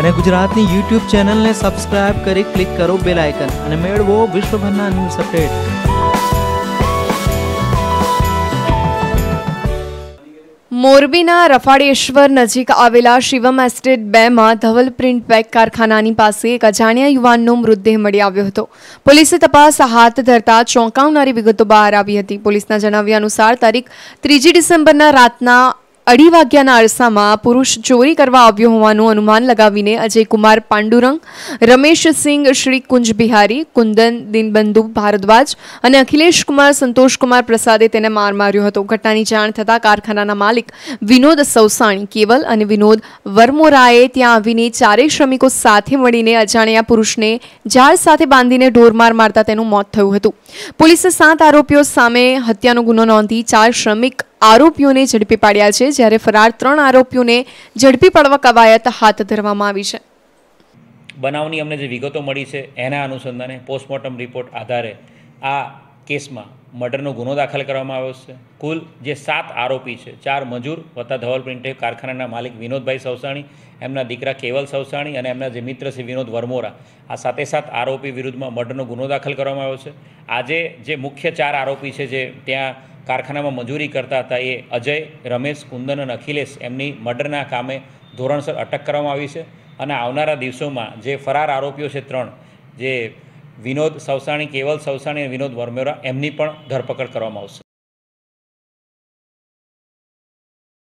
અને ગુજરાતની યુટ્યુબ ચેનલને સબસ્ક્રાઇબ કરી ક્લિક કરો બેલ આઇકન અને મેળવો વિશ્વભરના ન્યૂઝ અપડેટ મોરબીના રફાડેશ્વર નજીક આવેલા શિવમ એસ્ટેટ બેમાં ધવલ પ્રિન્ટ બેગ કારખાનાની પાસે એક અજાણ્યા યુવાનનો મૃતદેહ મળી આવ્યો હતો પોલીસે તપાસ હાથ ધરતા ચોંકાવનારી વિગતો બહાર આવી હતી પોલીસના જણાવ્યા અનુસાર તારીખ ત્રીજી ડિસેમ્બરના રાતના અઢી વાગ્યાના અરસામાં પુરુષ ચોરી કરવા આવ્યો હોવાનું અનુમાન લગાવીને અજય કુમાર પાંડુરંગ રમેશસિંહ શ્રી કુંજ બિહારી કુંદન દિનબંધુ ભારદ્વાજ અને અખિલેશ કુમાર સંતોષકુમાર પ્રસાદે તેને માર માર્યો હતો ઘટનાની જાણ થતાં કારખાનાના માલિક વિનોદ સૌસાણી કેવલ અને વિનોદ વર્મોરાએ ત્યાં આવીને ચારેય શ્રમિકો સાથે મળીને અજાણ્યા પુરુષને ઝાડ સાથે બાંધીને ઢોરમાર મારતા તેનું મોત થયું હતું પોલીસે સાત આરોપીઓ સામે હત્યાનો ગુનો નોંધી ચાર શ્રમિક આરોપીઓને ઝડપી પાડ્યા છે જ્યારે ફરાર ત્રણ આરોપીઓને ઝડપી પાડવા કવાયત હાથ ધરવામાં આવી છે બનાવની અમને જે વિગતો મળી છે એના અનુસંધાને પોસ્ટમોર્ટમ રિપોર્ટ આધારે આ કેસમાં મર્ડરનો ગુનો દાખલ કરવામાં આવ્યો છે કુલ જે સાત આરોપી છે ચાર મજૂર વત્તા ધવલ પ્રિન્ટેક કારખાનાના માલિક વિનોદભાઈ સવસાણી એમના દીકરા કેવલ સવસાણી અને એમના જે મિત્ર છે વિનોદ વરમોરા આ સાથે સાત આરોપી વિરુદ્ધમાં મર્ડરનો ગુનો દાખલ કરવામાં આવ્યો છે આજે જે મુખ્ય ચાર આરોપી છે જે ત્યાં કારખાનામાં મજૂરી કરતા હતા એ અજય રમેશ કુંદન અને અખિલેશ એમની મર્ડરના કામે ધોરણસર અટક કરવામાં આવી છે અને આવનારા દિવસોમાં જે ફરાર આરોપીઓ છે ત્રણ જે વિનોદ સવસાણી કેવલ સવસાણી અને વિનોદ વર્મેરા એમની પણ ધરપકડ કરવામાં આવશે